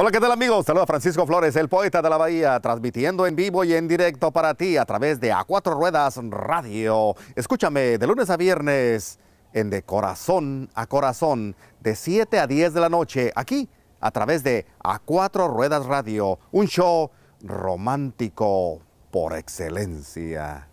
Hola, ¿qué tal amigos? Saluda Francisco Flores, el poeta de la Bahía, transmitiendo en vivo y en directo para ti a través de A Cuatro Ruedas Radio. Escúchame de lunes a viernes en De Corazón a Corazón, de 7 a 10 de la noche, aquí a través de A Cuatro Ruedas Radio, un show romántico por excelencia.